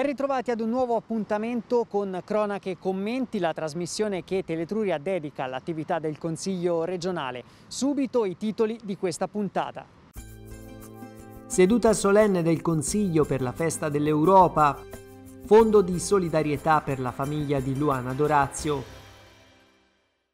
Ben ritrovati ad un nuovo appuntamento con Cronache e Commenti, la trasmissione che Teletruria dedica all'attività del Consiglio regionale. Subito i titoli di questa puntata. Seduta solenne del Consiglio per la Festa dell'Europa. Fondo di solidarietà per la famiglia di Luana Dorazio.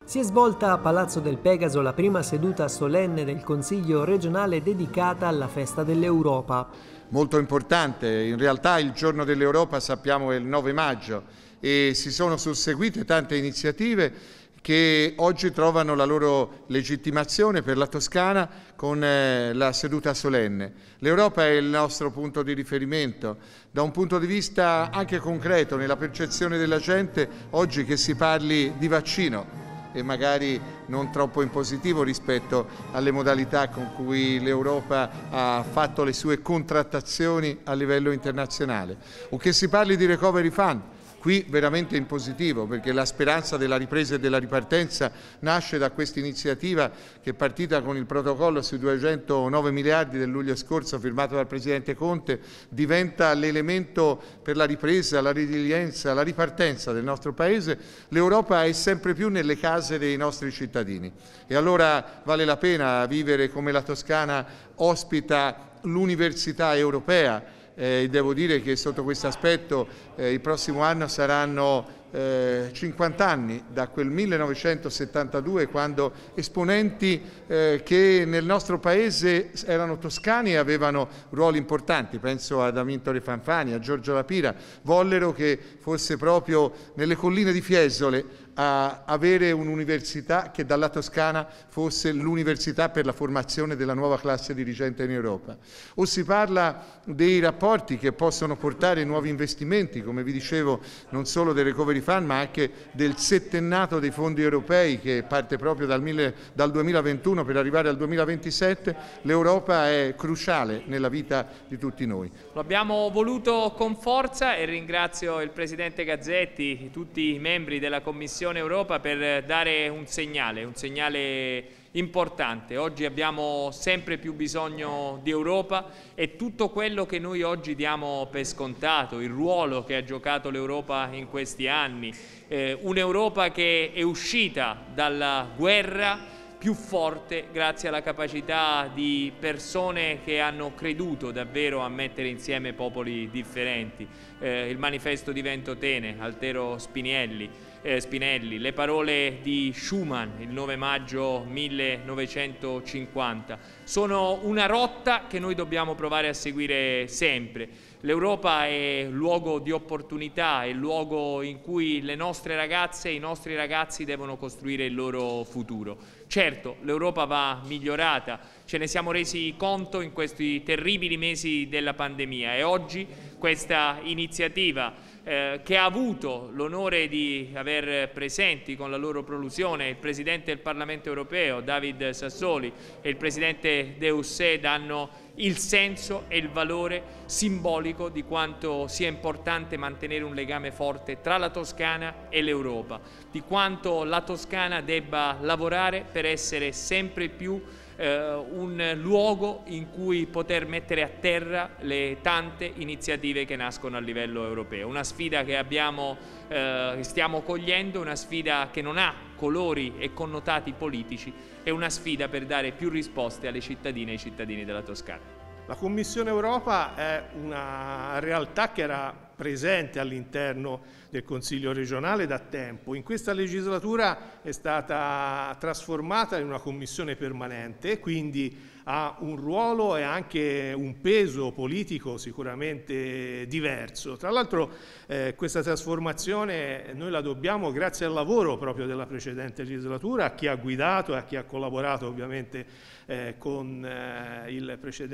Si è svolta a Palazzo del Pegaso la prima seduta solenne del Consiglio regionale dedicata alla Festa dell'Europa molto importante. In realtà il giorno dell'Europa sappiamo è il 9 maggio e si sono susseguite tante iniziative che oggi trovano la loro legittimazione per la Toscana con eh, la seduta solenne. L'Europa è il nostro punto di riferimento, da un punto di vista anche concreto nella percezione della gente oggi che si parli di vaccino e magari non troppo in positivo rispetto alle modalità con cui l'Europa ha fatto le sue contrattazioni a livello internazionale. O che si parli di recovery fund, qui veramente in positivo perché la speranza della ripresa e della ripartenza nasce da questa iniziativa che è partita con il protocollo sui 209 miliardi del luglio scorso firmato dal Presidente Conte, diventa l'elemento per la ripresa, la resilienza, la ripartenza del nostro Paese. L'Europa è sempre più nelle case dei nostri cittadini e allora vale la pena vivere come la Toscana ospita l'università europea eh, devo dire che sotto questo aspetto eh, il prossimo anno saranno eh, 50 anni da quel 1972 quando esponenti eh, che nel nostro paese erano toscani e avevano ruoli importanti, penso ad Amintore Fanfani, a Giorgio Lapira, vollero che fosse proprio nelle colline di Fiesole a avere un'università che dalla Toscana fosse l'università per la formazione della nuova classe dirigente in Europa. O si parla dei rapporti che possono portare nuovi investimenti, come vi dicevo, non solo del Recovery Fund, ma anche del settennato dei fondi europei che parte proprio dal, mille, dal 2021 per arrivare al 2027. L'Europa è cruciale nella vita di tutti noi. Lo abbiamo voluto con forza e ringrazio il Presidente Gazzetti, tutti i membri della Commissione Missione Europa per dare un segnale, un segnale importante. Oggi abbiamo sempre più bisogno di Europa e tutto quello che noi oggi diamo per scontato, il ruolo che ha giocato l'Europa in questi anni, eh, un'Europa che è uscita dalla guerra più forte grazie alla capacità di persone che hanno creduto davvero a mettere insieme popoli differenti. Eh, il manifesto di Ventotene, Altero Spinelli, eh, Spinelli, le parole di Schumann il 9 maggio 1950. Sono una rotta che noi dobbiamo provare a seguire sempre. L'Europa è luogo di opportunità, è luogo in cui le nostre ragazze e i nostri ragazzi devono costruire il loro futuro. Certo, l'Europa va migliorata, ce ne siamo resi conto in questi terribili mesi della pandemia e oggi questa iniziativa eh, che ha avuto l'onore di aver presenti con la loro prolusione il Presidente del Parlamento europeo David Sassoli e il Presidente De Hussè danno il senso e il valore simbolico di quanto sia importante mantenere un legame forte tra la Toscana e l'Europa, di quanto la Toscana debba lavorare per essere sempre più eh, un luogo in cui poter mettere a terra le tante iniziative che nascono a livello europeo. Una sfida che abbiamo, eh, stiamo cogliendo, una sfida che non ha colori e connotati politici, è una sfida per dare più risposte alle cittadine e ai cittadini della Toscana. La Commissione Europa è una realtà che era presente all'interno del Consiglio regionale da tempo. In questa legislatura è stata trasformata in una commissione permanente, quindi ha un ruolo e anche un peso politico sicuramente diverso. Tra l'altro eh, questa trasformazione noi la dobbiamo grazie al lavoro proprio della precedente legislatura, a chi ha guidato e a chi ha collaborato ovviamente eh, con eh, il precedente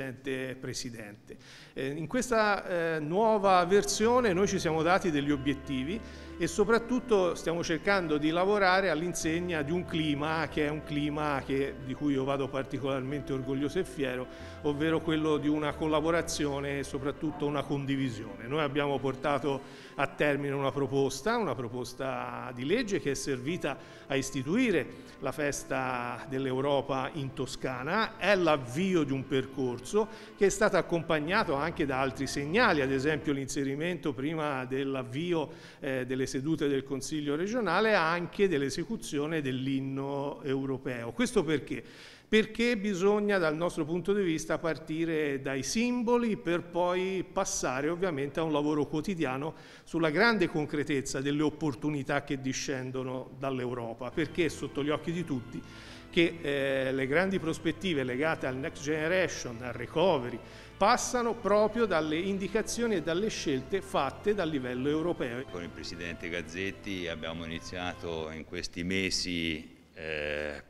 Presidente. Eh, in questa eh, nuova versione noi ci siamo dati degli obiettivi e soprattutto stiamo cercando di lavorare all'insegna di un clima che è un clima che, di cui io vado particolarmente orgoglioso orgoglioso e fiero, ovvero quello di una collaborazione e soprattutto una condivisione. Noi abbiamo portato a termine una proposta, una proposta di legge che è servita a istituire la festa dell'Europa in Toscana, è l'avvio di un percorso che è stato accompagnato anche da altri segnali, ad esempio l'inserimento prima dell'avvio eh, delle sedute del Consiglio regionale anche dell'esecuzione dell'inno europeo. Questo perché? perché bisogna dal nostro punto di vista partire dai simboli per poi passare ovviamente a un lavoro quotidiano sulla grande concretezza delle opportunità che discendono dall'Europa, perché è sotto gli occhi di tutti che eh, le grandi prospettive legate al Next Generation, al Recovery, passano proprio dalle indicazioni e dalle scelte fatte dal livello europeo. Con il Presidente Gazzetti abbiamo iniziato in questi mesi eh,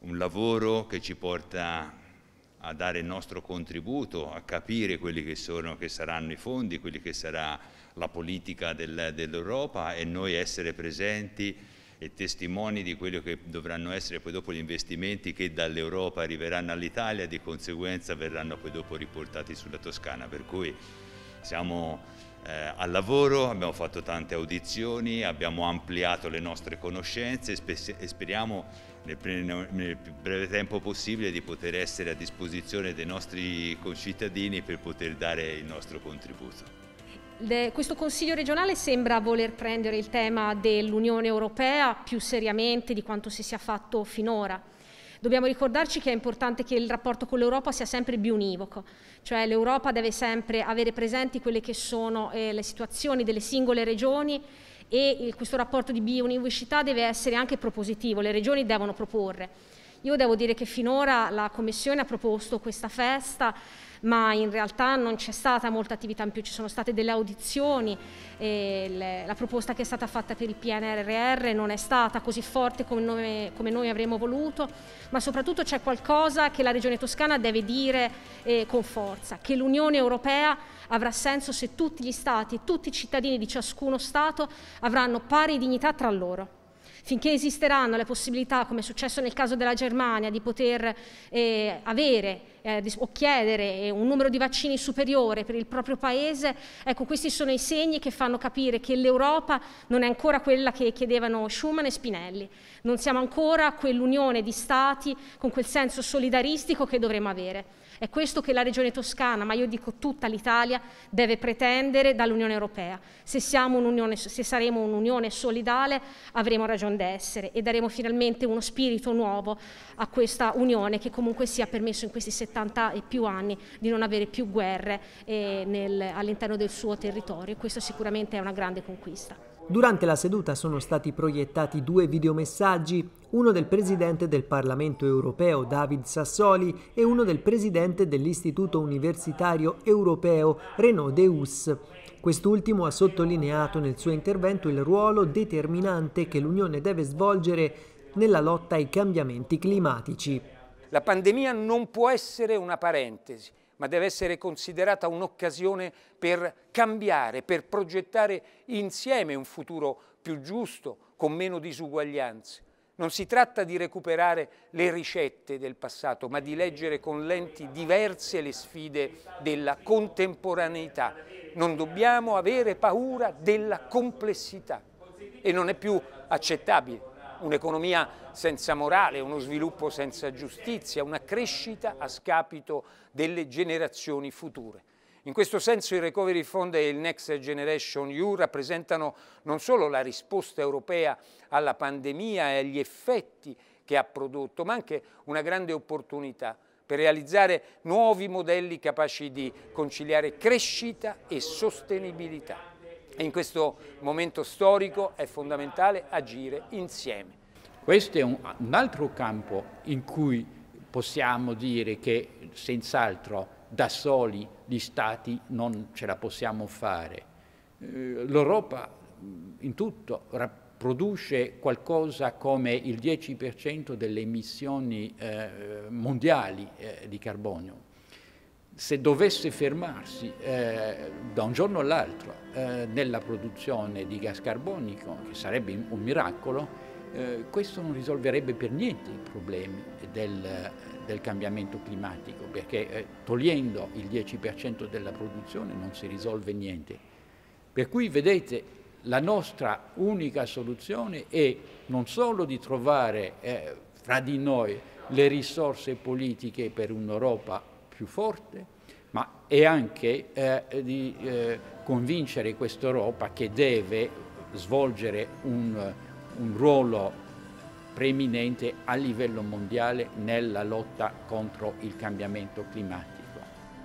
un lavoro che ci porta a dare il nostro contributo, a capire quelli che, sono, che saranno i fondi, quelli che sarà la politica del, dell'Europa e noi essere presenti e testimoni di quello che dovranno essere poi dopo gli investimenti che dall'Europa arriveranno all'Italia e di conseguenza verranno poi dopo riportati sulla Toscana. Per cui siamo eh, al lavoro, abbiamo fatto tante audizioni, abbiamo ampliato le nostre conoscenze e, spe e speriamo nel, più breve tempo possibile di poter essere a disposizione dei nostri concittadini per poter dare il nostro contributo. Questo Consiglio regionale sembra voler prendere il tema dell'Unione Europea più seriamente di quanto si sia fatto finora. Dobbiamo ricordarci che è importante che il rapporto con l'Europa sia sempre bionivoco, cioè l'Europa deve sempre avere presenti quelle che sono eh, le situazioni delle singole regioni e il, questo rapporto di biouniversità deve essere anche propositivo, le regioni devono proporre. Io devo dire che finora la Commissione ha proposto questa festa ma in realtà non c'è stata molta attività in più, ci sono state delle audizioni, le, la proposta che è stata fatta per il PNRR non è stata così forte come noi, come noi avremmo voluto, ma soprattutto c'è qualcosa che la Regione Toscana deve dire eh, con forza, che l'Unione Europea avrà senso se tutti gli Stati e tutti i cittadini di ciascuno Stato avranno pari dignità tra loro. Finché esisteranno le possibilità, come è successo nel caso della Germania, di poter eh, avere eh, o chiedere eh, un numero di vaccini superiore per il proprio paese, ecco questi sono i segni che fanno capire che l'Europa non è ancora quella che chiedevano Schuman e Spinelli, non siamo ancora quell'unione di stati con quel senso solidaristico che dovremmo avere. È questo che la regione toscana, ma io dico tutta l'Italia, deve pretendere dall'Unione Europea. Se, un se saremo un'unione solidale avremo ragione d'essere e daremo finalmente uno spirito nuovo a questa unione che comunque sia permesso in questi 70 70 e più anni di non avere più guerre eh, all'interno del suo territorio e questa sicuramente è una grande conquista. Durante la seduta sono stati proiettati due videomessaggi, uno del presidente del Parlamento europeo David Sassoli e uno del presidente dell'Istituto Universitario Europeo Renaud Deus. Quest'ultimo ha sottolineato nel suo intervento il ruolo determinante che l'Unione deve svolgere nella lotta ai cambiamenti climatici. La pandemia non può essere una parentesi, ma deve essere considerata un'occasione per cambiare, per progettare insieme un futuro più giusto, con meno disuguaglianze. Non si tratta di recuperare le ricette del passato, ma di leggere con lenti diverse le sfide della contemporaneità. Non dobbiamo avere paura della complessità e non è più accettabile un'economia senza morale, uno sviluppo senza giustizia, una crescita a scapito delle generazioni future. In questo senso il Recovery Fund e il Next Generation EU rappresentano non solo la risposta europea alla pandemia e agli effetti che ha prodotto, ma anche una grande opportunità per realizzare nuovi modelli capaci di conciliare crescita e sostenibilità. E in questo momento storico è fondamentale agire insieme. Questo è un, un altro campo in cui possiamo dire che senz'altro da soli gli stati non ce la possiamo fare. Eh, L'Europa in tutto produce qualcosa come il 10% delle emissioni eh, mondiali eh, di carbonio, se dovesse fermarsi eh, da un giorno all'altro eh, nella produzione di gas carbonico, che sarebbe un miracolo, eh, questo non risolverebbe per niente i problemi del, del cambiamento climatico, perché eh, togliendo il 10% della produzione non si risolve niente. Per cui vedete, la nostra unica soluzione è non solo di trovare eh, fra di noi le risorse politiche per un'Europa più forte, ma è anche eh, di eh, convincere quest'Europa che deve svolgere un, un ruolo preeminente a livello mondiale nella lotta contro il cambiamento climatico.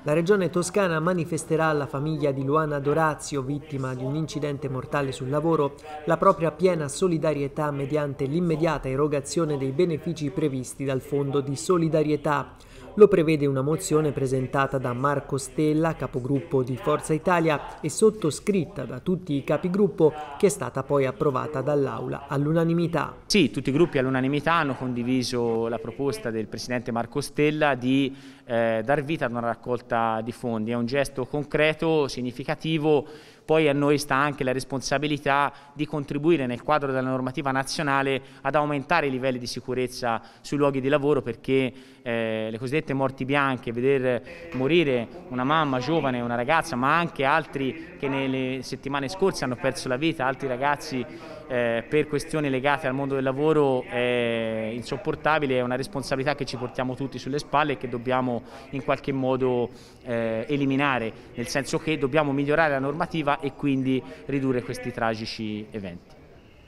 La regione toscana manifesterà alla famiglia di Luana Dorazio, vittima di un incidente mortale sul lavoro, la propria piena solidarietà mediante l'immediata erogazione dei benefici previsti dal Fondo di Solidarietà. Lo prevede una mozione presentata da Marco Stella, capogruppo di Forza Italia, e sottoscritta da tutti i capigruppo, che è stata poi approvata dall'Aula all'unanimità. Sì, tutti i gruppi all'unanimità hanno condiviso la proposta del Presidente Marco Stella di eh, dar vita ad una raccolta raccolta di fondi, è un gesto concreto, significativo, poi a noi sta anche la responsabilità di contribuire nel quadro della normativa nazionale ad aumentare i livelli di sicurezza sui luoghi di lavoro perché eh, le cosiddette morti bianche, vedere morire una mamma giovane, una ragazza, ma anche altri che nelle settimane scorse hanno perso la vita, altri ragazzi eh, per questioni legate al mondo del lavoro è insopportabile, è una responsabilità che ci portiamo tutti sulle spalle e che dobbiamo in qualche modo eh, eliminare, nel senso che dobbiamo migliorare la normativa e quindi ridurre questi tragici eventi.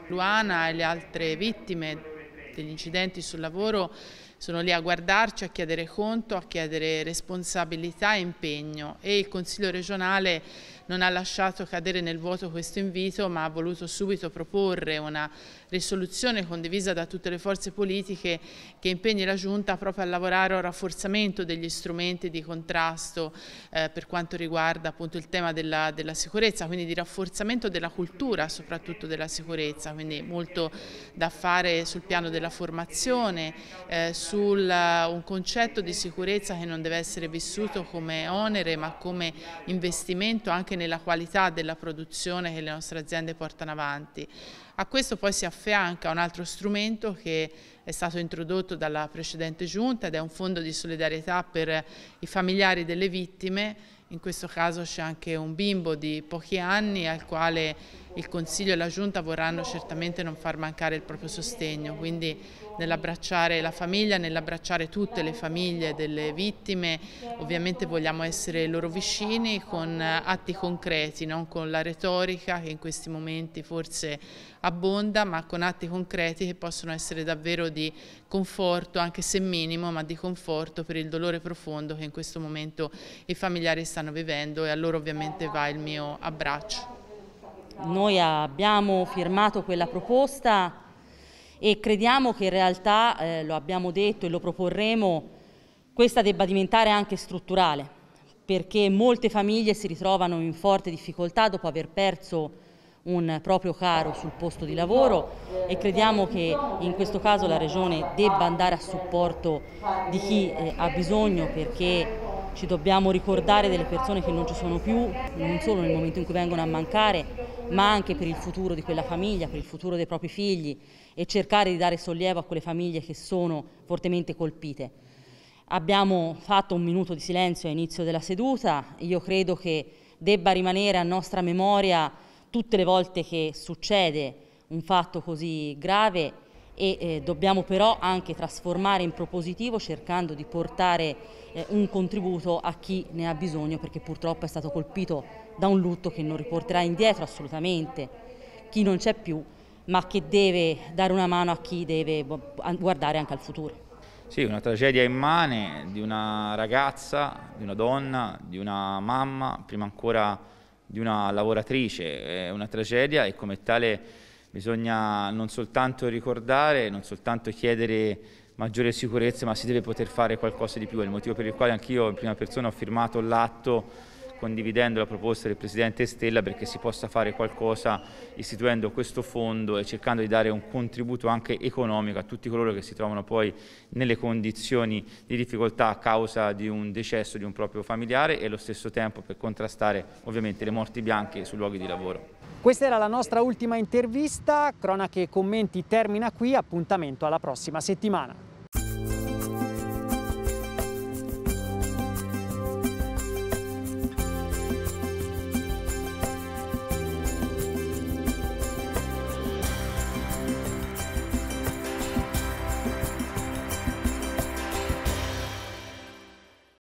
Luana e le altre vittime degli incidenti sul lavoro sono lì a guardarci, a chiedere conto, a chiedere responsabilità e impegno e il Consiglio regionale non ha lasciato cadere nel vuoto questo invito ma ha voluto subito proporre una risoluzione condivisa da tutte le forze politiche che impegni la Giunta proprio a lavorare a un rafforzamento degli strumenti di contrasto eh, per quanto riguarda appunto il tema della, della sicurezza, quindi di rafforzamento della cultura soprattutto della sicurezza, quindi molto da fare sul piano della formazione, eh, su eh, un concetto di sicurezza che non deve essere vissuto come onere ma come investimento anche anche nella qualità della produzione che le nostre aziende portano avanti. A questo poi si affianca un altro strumento che è stato introdotto dalla precedente giunta ed è un fondo di solidarietà per i familiari delle vittime, in questo caso c'è anche un bimbo di pochi anni al quale il Consiglio e la Giunta vorranno certamente non far mancare il proprio sostegno, quindi nell'abbracciare la famiglia, nell'abbracciare tutte le famiglie delle vittime, ovviamente vogliamo essere loro vicini con eh, atti concreti, non con la retorica che in questi momenti forse abbonda, ma con atti concreti che possono essere davvero di conforto, anche se minimo, ma di conforto per il dolore profondo che in questo momento i familiari stanno vivendo e a loro ovviamente va il mio abbraccio. Noi abbiamo firmato quella proposta e crediamo che in realtà, eh, lo abbiamo detto e lo proporremo, questa debba diventare anche strutturale, perché molte famiglie si ritrovano in forte difficoltà dopo aver perso un proprio caro sul posto di lavoro e crediamo che in questo caso la Regione debba andare a supporto di chi eh, ha bisogno perché ci dobbiamo ricordare delle persone che non ci sono più, non solo nel momento in cui vengono a mancare, ma anche per il futuro di quella famiglia, per il futuro dei propri figli e cercare di dare sollievo a quelle famiglie che sono fortemente colpite. Abbiamo fatto un minuto di silenzio all'inizio della seduta, io credo che debba rimanere a nostra memoria tutte le volte che succede un fatto così grave e eh, dobbiamo però anche trasformare in propositivo cercando di portare eh, un contributo a chi ne ha bisogno perché purtroppo è stato colpito da un lutto che non riporterà indietro assolutamente chi non c'è più ma che deve dare una mano a chi deve boh, guardare anche al futuro. Sì, una tragedia immane di una ragazza, di una donna, di una mamma, prima ancora di una lavoratrice, è una tragedia e come tale Bisogna non soltanto ricordare, non soltanto chiedere maggiore sicurezza, ma si deve poter fare qualcosa di più. È il motivo per il quale anch'io in prima persona ho firmato l'atto condividendo la proposta del Presidente Stella perché si possa fare qualcosa istituendo questo fondo e cercando di dare un contributo anche economico a tutti coloro che si trovano poi nelle condizioni di difficoltà a causa di un decesso di un proprio familiare e allo stesso tempo per contrastare ovviamente le morti bianche sui luoghi di lavoro. Questa era la nostra ultima intervista, Cronache e Commenti termina qui, appuntamento alla prossima settimana.